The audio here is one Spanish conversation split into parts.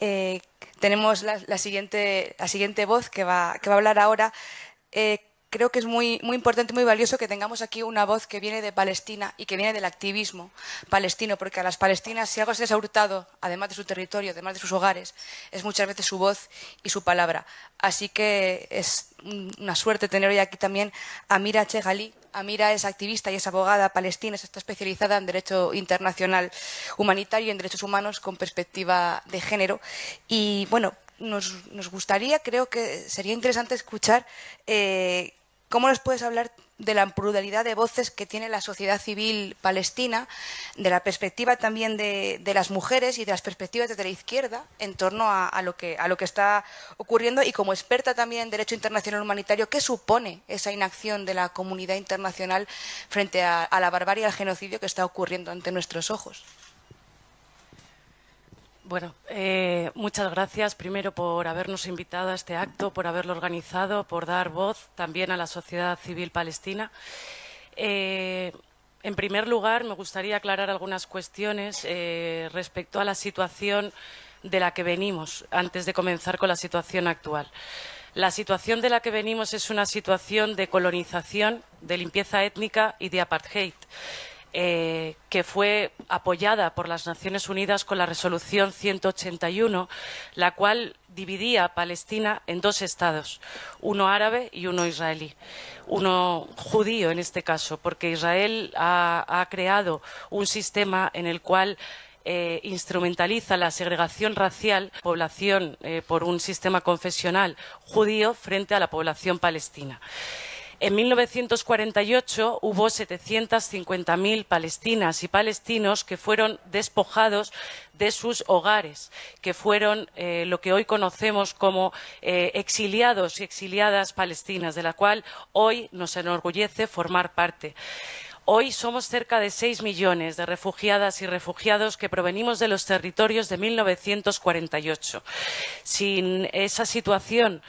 Eh, tenemos la, siguiente, la siguiente voz que va, que va a hablar ahora, eh, creo que es muy, muy importante, muy valioso que tengamos aquí una voz que viene de Palestina y que viene del activismo palestino, porque a las palestinas, si algo se les ha hurtado, además de su territorio, además de sus hogares, es muchas veces su voz y su palabra. Así que es una suerte tener hoy aquí también a Mira Chegali. Amira es activista y es abogada palestina, está especializada en derecho internacional humanitario y en derechos humanos con perspectiva de género. Y bueno, nos, gustaría, creo que sería interesante escuchar eh, ¿Cómo nos puedes hablar de la pluralidad de voces que tiene la sociedad civil palestina, de la perspectiva también de, las mujeres y de las perspectivas desde la izquierda en torno a, lo que, está ocurriendo? Y como experta también en Derecho Internacional Humanitario, ¿qué supone esa inacción de la comunidad internacional frente a, a la barbarie y al genocidio que está ocurriendo ante nuestros ojos? Bueno, eh, muchas gracias primero por habernos invitado a este acto, por haberlo organizado, por dar voz también a la sociedad civil palestina. Eh, en primer lugar, me gustaría aclarar algunas cuestiones eh, respecto a la situación de la que venimos, antes de comenzar con la situación actual. La situación de la que venimos es una situación de colonización, de limpieza étnica y de apartheid. Eh, que fue apoyada por las Naciones Unidas con la resolución 181, la cual dividía a Palestina en dos estados, uno árabe y uno israelí, uno judío en este caso, porque Israel ha, creado un sistema en el cual eh, instrumentaliza la segregación racial, población eh, por un sistema confesional judío frente a la población palestina. En 1948 hubo 750.000 palestinas y palestinos que fueron despojados de sus hogares, que fueron eh, lo que hoy conocemos como eh, exiliados y exiliadas palestinas, de la cual hoy nos enorgullece formar parte. Hoy somos cerca de 6 millones de refugiadas y refugiados que provenimos de los territorios de 1948. Sin esa situación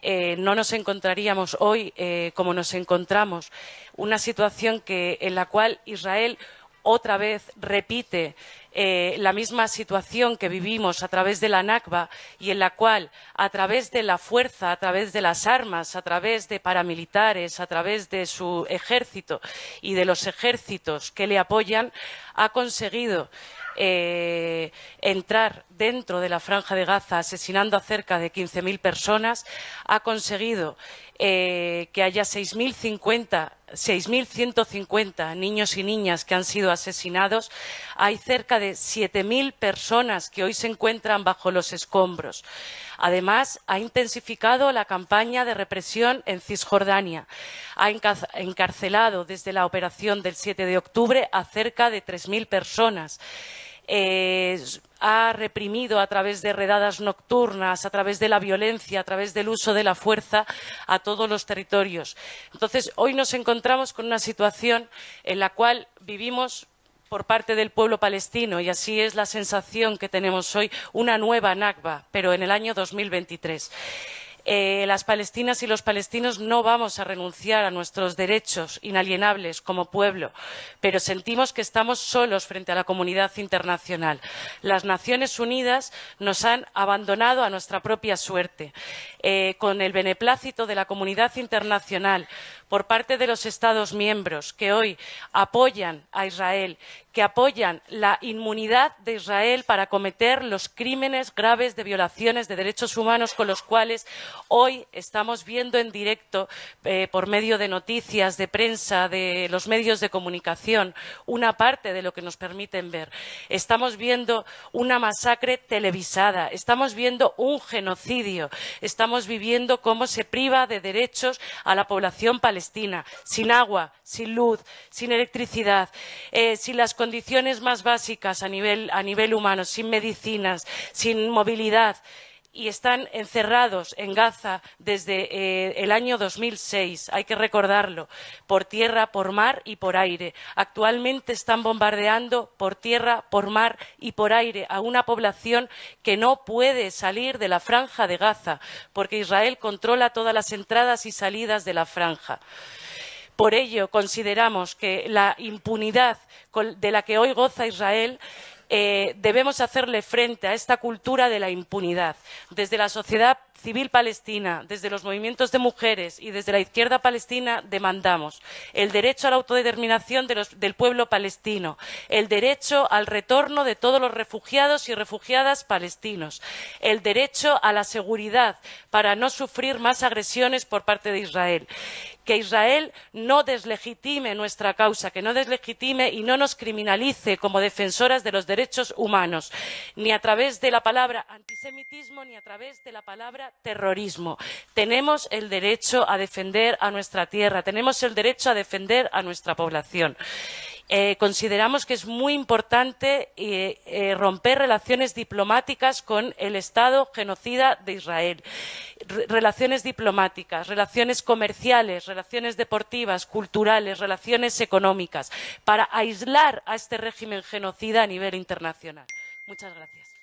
eh, no nos encontraríamos hoy eh, como nos encontramos. Una situación en la cual Israel otra vez repite eh, la misma situación que vivimos a través de la NACBA y en la cual, a través de la fuerza, a través de las armas, a través de paramilitares, a través de su ejército y de los ejércitos que le apoyan, ha conseguido eh, entrar dentro de la franja de Gaza asesinando a cerca de 15.000 personas, ha conseguido eh, que haya 6.150 niños y niñas que han sido asesinados. Hay cerca de 7.000 personas que hoy se encuentran bajo los escombros. Además, ha intensificado la campaña de represión en Cisjordania. Ha encarcelado desde la operación del 7 de octubre a cerca de 3.000 personas. Eh, ha reprimido a través de redadas nocturnas, a través de la violencia, a través del uso de la fuerza a todos los territorios. Entonces, hoy nos encontramos con una situación en la cual vivimos por parte del pueblo palestino y así es la sensación que tenemos hoy, una nueva Nakba, pero en el año 2023. Eh, las palestinas y los palestinos no vamos a renunciar a nuestros derechos inalienables como pueblo, pero sentimos que estamos solos frente a la comunidad internacional. Las Naciones Unidas nos han abandonado a nuestra propia suerte. Eh, con el beneplácito de la comunidad internacional, por parte de los Estados miembros que hoy apoyan a Israel, que apoyan la inmunidad de Israel para cometer los crímenes graves de violaciones de derechos humanos con los cuales hoy estamos viendo en directo, eh, por medio de noticias, de prensa, de los medios de comunicación, una parte de lo que nos permiten ver. Estamos viendo una masacre televisada, estamos viendo un genocidio, estamos viviendo cómo se priva de derechos a la población palestina Palestina, sin agua, sin luz, sin electricidad, eh, sin las condiciones más básicas a nivel humano, sin medicinas, sin movilidad y están encerrados en Gaza desde eh, el año 2006, hay que recordarlo, por tierra, por mar y por aire. Actualmente están bombardeando por tierra, por mar y por aire a una población que no puede salir de la franja de Gaza, porque Israel controla todas las entradas y salidas de la franja. Por ello, consideramos que la impunidad de la que hoy goza Israel eh, debemos hacerle frente a esta cultura de la impunidad. Desde la sociedad civil palestina, desde los movimientos de mujeres y desde la izquierda palestina demandamos el derecho a la autodeterminación del pueblo palestino, el derecho al retorno de todos los refugiados y refugiadas palestinos, el derecho a la seguridad para no sufrir más agresiones por parte de Israel que Israel no deslegitime nuestra causa, que no deslegitime y no nos criminalice como defensoras de los derechos humanos, ni a través de la palabra antisemitismo, ni a través de la palabra terrorismo. Tenemos el derecho a defender a nuestra tierra, tenemos el derecho a defender a nuestra población. Eh, consideramos que es muy importante eh, eh, romper relaciones diplomáticas con el Estado genocida de Israel. relaciones diplomáticas, relaciones comerciales, relaciones deportivas, culturales, relaciones económicas, para aislar a este régimen genocida a nivel internacional. Muchas gracias.